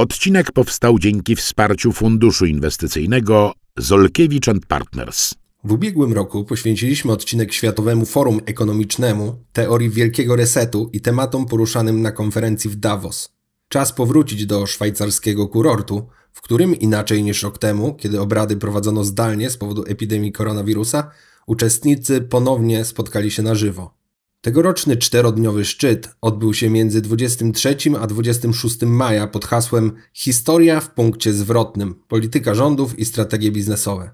Odcinek powstał dzięki wsparciu Funduszu Inwestycyjnego Zolkiewicz Partners. W ubiegłym roku poświęciliśmy odcinek Światowemu Forum Ekonomicznemu, teorii Wielkiego Resetu i tematom poruszanym na konferencji w Davos. Czas powrócić do szwajcarskiego kurortu, w którym inaczej niż rok temu, kiedy obrady prowadzono zdalnie z powodu epidemii koronawirusa, uczestnicy ponownie spotkali się na żywo. Tegoroczny czterodniowy szczyt odbył się między 23 a 26 maja pod hasłem Historia w punkcie zwrotnym polityka rządów i strategie biznesowe.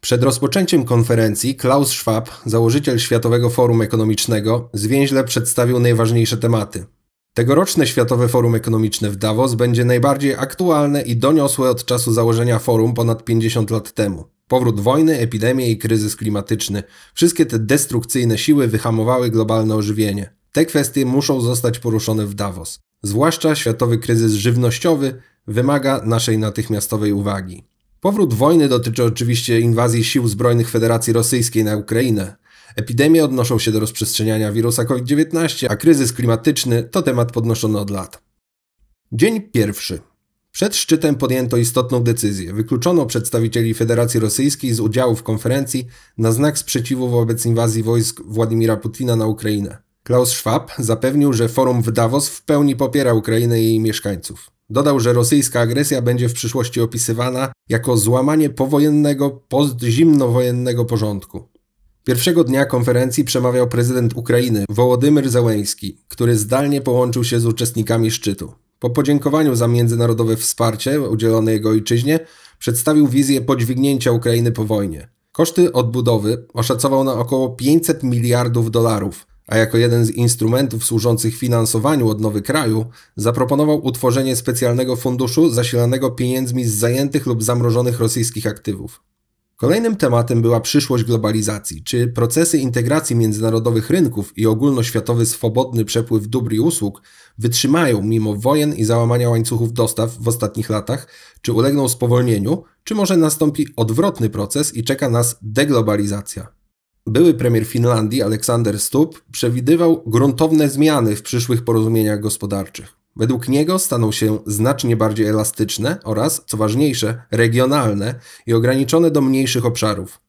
Przed rozpoczęciem konferencji Klaus Schwab, założyciel Światowego Forum Ekonomicznego, zwięźle przedstawił najważniejsze tematy. Tegoroczne Światowe Forum Ekonomiczne w Davos będzie najbardziej aktualne i doniosłe od czasu założenia forum ponad 50 lat temu. Powrót wojny, epidemie i kryzys klimatyczny. Wszystkie te destrukcyjne siły wyhamowały globalne ożywienie. Te kwestie muszą zostać poruszone w Davos. Zwłaszcza światowy kryzys żywnościowy wymaga naszej natychmiastowej uwagi. Powrót wojny dotyczy oczywiście inwazji sił zbrojnych Federacji Rosyjskiej na Ukrainę. Epidemie odnoszą się do rozprzestrzeniania wirusa COVID-19, a kryzys klimatyczny to temat podnoszony od lat. Dzień pierwszy. Przed szczytem podjęto istotną decyzję. Wykluczono przedstawicieli Federacji Rosyjskiej z udziału w konferencji na znak sprzeciwu wobec inwazji wojsk Władimira Putina na Ukrainę. Klaus Schwab zapewnił, że forum w Davos w pełni popiera Ukrainę i jej mieszkańców. Dodał, że rosyjska agresja będzie w przyszłości opisywana jako złamanie powojennego, postzimnowojennego porządku. Pierwszego dnia konferencji przemawiał prezydent Ukrainy Wołodymyr Zełenski, który zdalnie połączył się z uczestnikami szczytu. Po podziękowaniu za międzynarodowe wsparcie udzielone jego ojczyźnie, przedstawił wizję podźwignięcia Ukrainy po wojnie. Koszty odbudowy oszacował na około 500 miliardów dolarów, a jako jeden z instrumentów służących finansowaniu odnowy kraju zaproponował utworzenie specjalnego funduszu zasilanego pieniędzmi z zajętych lub zamrożonych rosyjskich aktywów. Kolejnym tematem była przyszłość globalizacji, czy procesy integracji międzynarodowych rynków i ogólnoświatowy swobodny przepływ dóbr i usług wytrzymają mimo wojen i załamania łańcuchów dostaw w ostatnich latach, czy ulegną spowolnieniu, czy może nastąpi odwrotny proces i czeka nas deglobalizacja. Były premier Finlandii Aleksander Stubb przewidywał gruntowne zmiany w przyszłych porozumieniach gospodarczych. Według niego staną się znacznie bardziej elastyczne oraz, co ważniejsze, regionalne i ograniczone do mniejszych obszarów.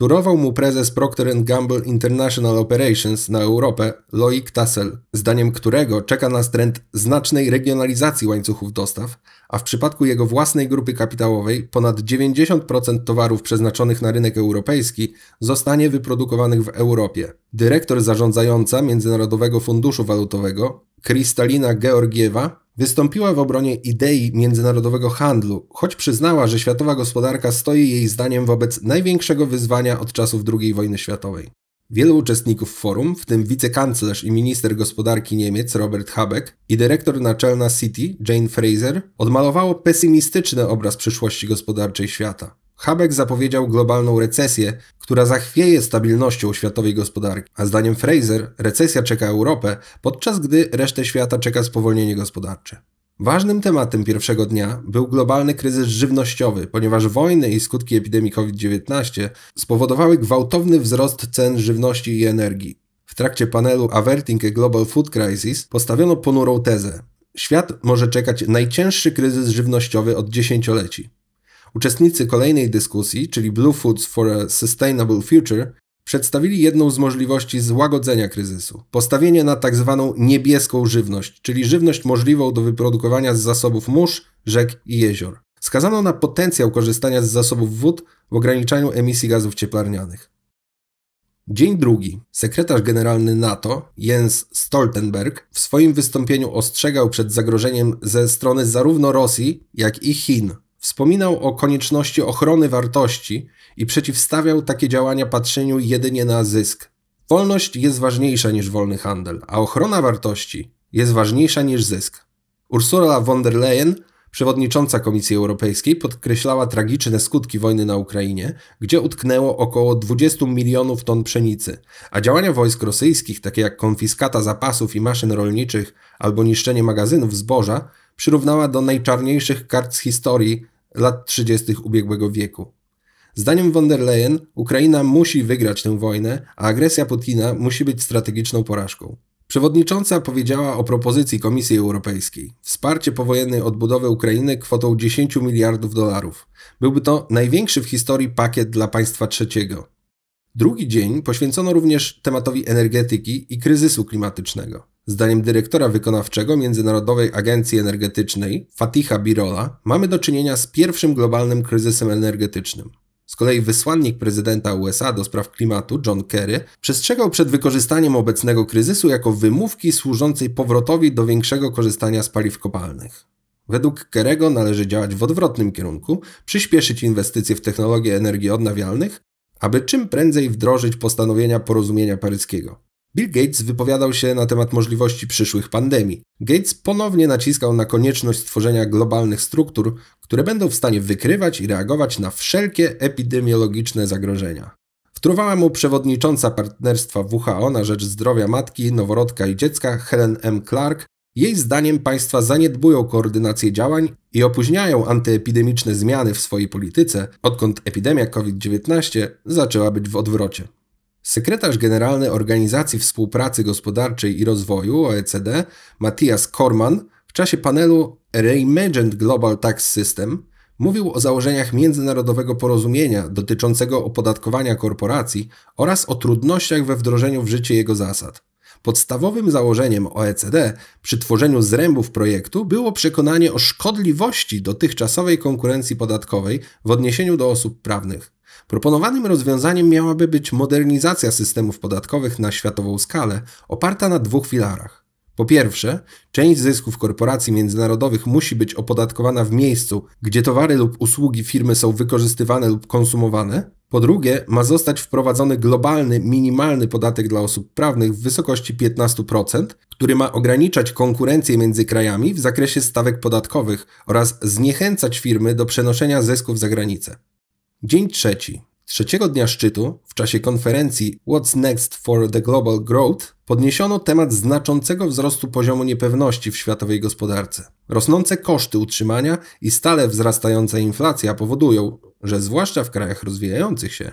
Durował mu prezes Procter Gamble International Operations na Europę Loic Tassel, zdaniem którego czeka nas trend znacznej regionalizacji łańcuchów dostaw, a w przypadku jego własnej grupy kapitałowej ponad 90% towarów przeznaczonych na rynek europejski zostanie wyprodukowanych w Europie. Dyrektor zarządzająca Międzynarodowego Funduszu Walutowego Kristalina Georgiewa Wystąpiła w obronie idei międzynarodowego handlu, choć przyznała, że światowa gospodarka stoi jej zdaniem wobec największego wyzwania od czasów II wojny światowej. Wielu uczestników forum, w tym wicekanclerz i minister gospodarki Niemiec Robert Habeck i dyrektor naczelna City Jane Fraser, odmalowało pesymistyczny obraz przyszłości gospodarczej świata. Habeck zapowiedział globalną recesję, która zachwieje stabilnością światowej gospodarki, a zdaniem Fraser recesja czeka Europę, podczas gdy resztę świata czeka spowolnienie gospodarcze. Ważnym tematem pierwszego dnia był globalny kryzys żywnościowy, ponieważ wojny i skutki epidemii COVID-19 spowodowały gwałtowny wzrost cen żywności i energii. W trakcie panelu Averting a Global Food Crisis postawiono ponurą tezę. Świat może czekać najcięższy kryzys żywnościowy od dziesięcioleci. Uczestnicy kolejnej dyskusji, czyli Blue Foods for a Sustainable Future, przedstawili jedną z możliwości złagodzenia kryzysu postawienie na tzw. Tak niebieską żywność, czyli żywność możliwą do wyprodukowania z zasobów mórz, rzek i jezior. Skazano na potencjał korzystania z zasobów wód w ograniczaniu emisji gazów cieplarnianych. Dzień drugi. Sekretarz generalny NATO Jens Stoltenberg w swoim wystąpieniu ostrzegał przed zagrożeniem ze strony zarówno Rosji, jak i Chin Wspominał o konieczności ochrony wartości i przeciwstawiał takie działania patrzeniu jedynie na zysk. Wolność jest ważniejsza niż wolny handel, a ochrona wartości jest ważniejsza niż zysk. Ursula von der Leyen, przewodnicząca Komisji Europejskiej, podkreślała tragiczne skutki wojny na Ukrainie, gdzie utknęło około 20 milionów ton pszenicy, a działania wojsk rosyjskich, takie jak konfiskata zapasów i maszyn rolniczych albo niszczenie magazynów zboża, przyrównała do najczarniejszych kart z historii lat 30. ubiegłego wieku. Zdaniem von der Leyen Ukraina musi wygrać tę wojnę, a agresja Putina musi być strategiczną porażką. Przewodnicząca powiedziała o propozycji Komisji Europejskiej wsparcie powojennej odbudowy Ukrainy kwotą 10 miliardów dolarów. Byłby to największy w historii pakiet dla państwa trzeciego. Drugi dzień poświęcono również tematowi energetyki i kryzysu klimatycznego. Zdaniem dyrektora wykonawczego Międzynarodowej Agencji Energetycznej Fatiha Birola mamy do czynienia z pierwszym globalnym kryzysem energetycznym. Z kolei wysłannik prezydenta USA do spraw klimatu John Kerry przestrzegał przed wykorzystaniem obecnego kryzysu jako wymówki służącej powrotowi do większego korzystania z paliw kopalnych. Według Kerego należy działać w odwrotnym kierunku, przyspieszyć inwestycje w technologie energii odnawialnych, aby czym prędzej wdrożyć postanowienia porozumienia paryskiego. Bill Gates wypowiadał się na temat możliwości przyszłych pandemii. Gates ponownie naciskał na konieczność stworzenia globalnych struktur, które będą w stanie wykrywać i reagować na wszelkie epidemiologiczne zagrożenia. Wtruwała mu przewodnicząca partnerstwa WHO na rzecz zdrowia matki, noworodka i dziecka Helen M. Clark. Jej zdaniem państwa zaniedbują koordynację działań i opóźniają antyepidemiczne zmiany w swojej polityce, odkąd epidemia COVID-19 zaczęła być w odwrocie. Sekretarz Generalny Organizacji Współpracy Gospodarczej i Rozwoju OECD Matthias Korman w czasie panelu Reimagined Global Tax System mówił o założeniach międzynarodowego porozumienia dotyczącego opodatkowania korporacji oraz o trudnościach we wdrożeniu w życie jego zasad. Podstawowym założeniem OECD przy tworzeniu zrębów projektu było przekonanie o szkodliwości dotychczasowej konkurencji podatkowej w odniesieniu do osób prawnych. Proponowanym rozwiązaniem miałaby być modernizacja systemów podatkowych na światową skalę, oparta na dwóch filarach. Po pierwsze, część zysków korporacji międzynarodowych musi być opodatkowana w miejscu, gdzie towary lub usługi firmy są wykorzystywane lub konsumowane. Po drugie, ma zostać wprowadzony globalny, minimalny podatek dla osób prawnych w wysokości 15%, który ma ograniczać konkurencję między krajami w zakresie stawek podatkowych oraz zniechęcać firmy do przenoszenia zysków za granicę. Dzień trzeci. Trzeciego dnia szczytu, w czasie konferencji What's Next for the Global Growth, podniesiono temat znaczącego wzrostu poziomu niepewności w światowej gospodarce. Rosnące koszty utrzymania i stale wzrastająca inflacja powodują, że zwłaszcza w krajach rozwijających się,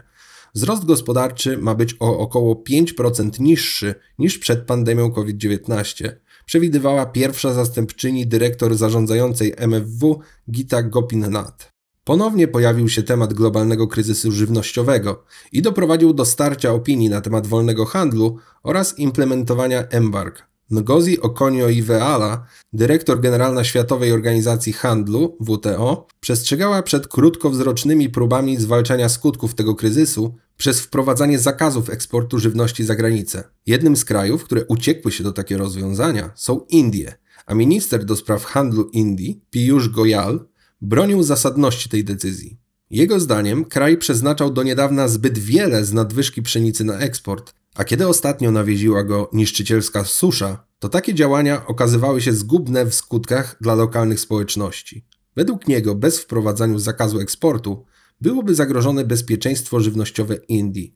wzrost gospodarczy ma być o około 5% niższy niż przed pandemią COVID-19, przewidywała pierwsza zastępczyni dyrektor zarządzającej MFW Gita Gopinath. Ponownie pojawił się temat globalnego kryzysu żywnościowego i doprowadził do starcia opinii na temat wolnego handlu oraz implementowania embarg. Ngozi Okonio-Iweala, dyrektor generalna Światowej Organizacji Handlu WTO, przestrzegała przed krótkowzrocznymi próbami zwalczania skutków tego kryzysu przez wprowadzanie zakazów eksportu żywności za granicę. Jednym z krajów, które uciekły się do takie rozwiązania są Indie, a minister do spraw handlu Indii, Piyush Goyal, bronił zasadności tej decyzji. Jego zdaniem kraj przeznaczał do niedawna zbyt wiele z nadwyżki pszenicy na eksport, a kiedy ostatnio nawieziła go niszczycielska susza, to takie działania okazywały się zgubne w skutkach dla lokalnych społeczności. Według niego bez wprowadzania zakazu eksportu byłoby zagrożone bezpieczeństwo żywnościowe Indii.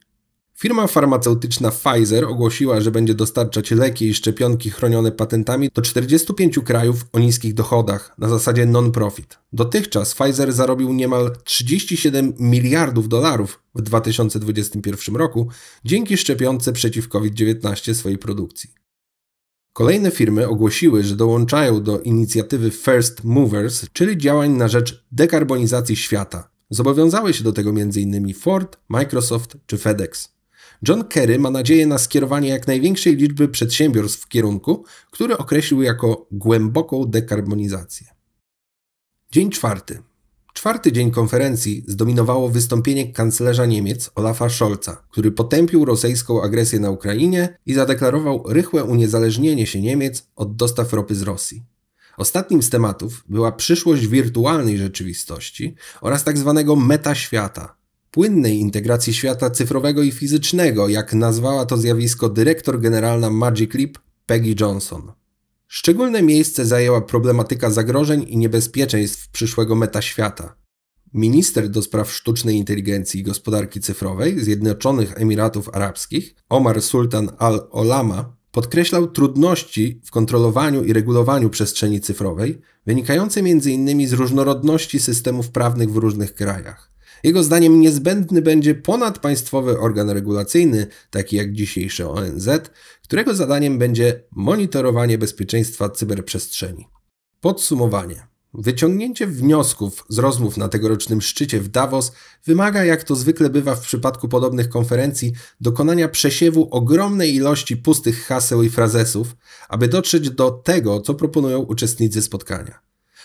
Firma farmaceutyczna Pfizer ogłosiła, że będzie dostarczać leki i szczepionki chronione patentami do 45 krajów o niskich dochodach na zasadzie non-profit. Dotychczas Pfizer zarobił niemal 37 miliardów dolarów w 2021 roku dzięki szczepionce przeciw COVID-19 swojej produkcji. Kolejne firmy ogłosiły, że dołączają do inicjatywy First Movers, czyli działań na rzecz dekarbonizacji świata. Zobowiązały się do tego m.in. Ford, Microsoft czy FedEx. John Kerry ma nadzieję na skierowanie jak największej liczby przedsiębiorstw w kierunku, który określił jako głęboką dekarbonizację. Dzień czwarty. Czwarty dzień konferencji zdominowało wystąpienie kanclerza Niemiec Olafa Scholza, który potępił rosyjską agresję na Ukrainie i zadeklarował rychłe uniezależnienie się Niemiec od dostaw ropy z Rosji. Ostatnim z tematów była przyszłość wirtualnej rzeczywistości oraz tak zwanego metaświata, płynnej integracji świata cyfrowego i fizycznego, jak nazwała to zjawisko dyrektor generalna Magic Leap Peggy Johnson. Szczególne miejsce zajęła problematyka zagrożeń i niebezpieczeństw przyszłego metaświata. Minister do spraw sztucznej inteligencji i gospodarki cyfrowej Zjednoczonych Emiratów Arabskich Omar Sultan Al-Olama podkreślał trudności w kontrolowaniu i regulowaniu przestrzeni cyfrowej, wynikające m.in. z różnorodności systemów prawnych w różnych krajach. Jego zdaniem niezbędny będzie ponadpaństwowy organ regulacyjny, taki jak dzisiejsze ONZ, którego zadaniem będzie monitorowanie bezpieczeństwa cyberprzestrzeni. Podsumowanie. Wyciągnięcie wniosków z rozmów na tegorocznym szczycie w Davos wymaga, jak to zwykle bywa w przypadku podobnych konferencji, dokonania przesiewu ogromnej ilości pustych haseł i frazesów, aby dotrzeć do tego, co proponują uczestnicy spotkania.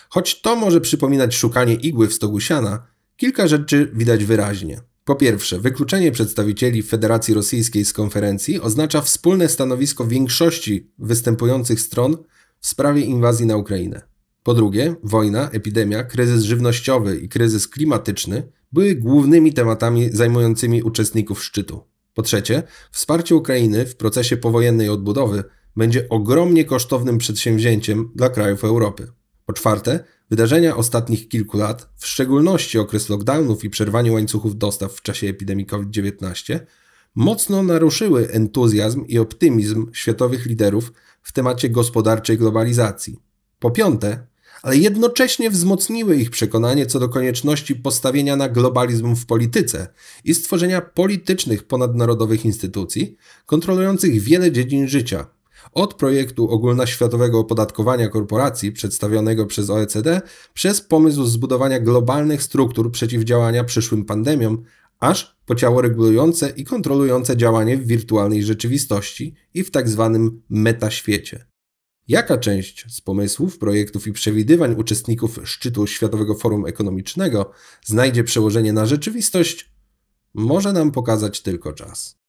Choć to może przypominać szukanie igły w stogu siana, Kilka rzeczy widać wyraźnie. Po pierwsze, wykluczenie przedstawicieli Federacji Rosyjskiej z konferencji oznacza wspólne stanowisko większości występujących stron w sprawie inwazji na Ukrainę. Po drugie, wojna, epidemia, kryzys żywnościowy i kryzys klimatyczny były głównymi tematami zajmującymi uczestników szczytu. Po trzecie, wsparcie Ukrainy w procesie powojennej odbudowy będzie ogromnie kosztownym przedsięwzięciem dla krajów Europy. Po czwarte, Wydarzenia ostatnich kilku lat, w szczególności okres lockdownów i przerwanie łańcuchów dostaw w czasie epidemii COVID-19, mocno naruszyły entuzjazm i optymizm światowych liderów w temacie gospodarczej globalizacji. Po piąte, ale jednocześnie wzmocniły ich przekonanie co do konieczności postawienia na globalizm w polityce i stworzenia politycznych ponadnarodowych instytucji kontrolujących wiele dziedzin życia, od projektu ogólnoświatowego opodatkowania korporacji przedstawionego przez OECD przez pomysł zbudowania globalnych struktur przeciwdziałania przyszłym pandemiom, aż po ciało regulujące i kontrolujące działanie w wirtualnej rzeczywistości i w tzw. Tak metaświecie. Jaka część z pomysłów, projektów i przewidywań uczestników szczytu Światowego Forum Ekonomicznego znajdzie przełożenie na rzeczywistość, może nam pokazać tylko czas.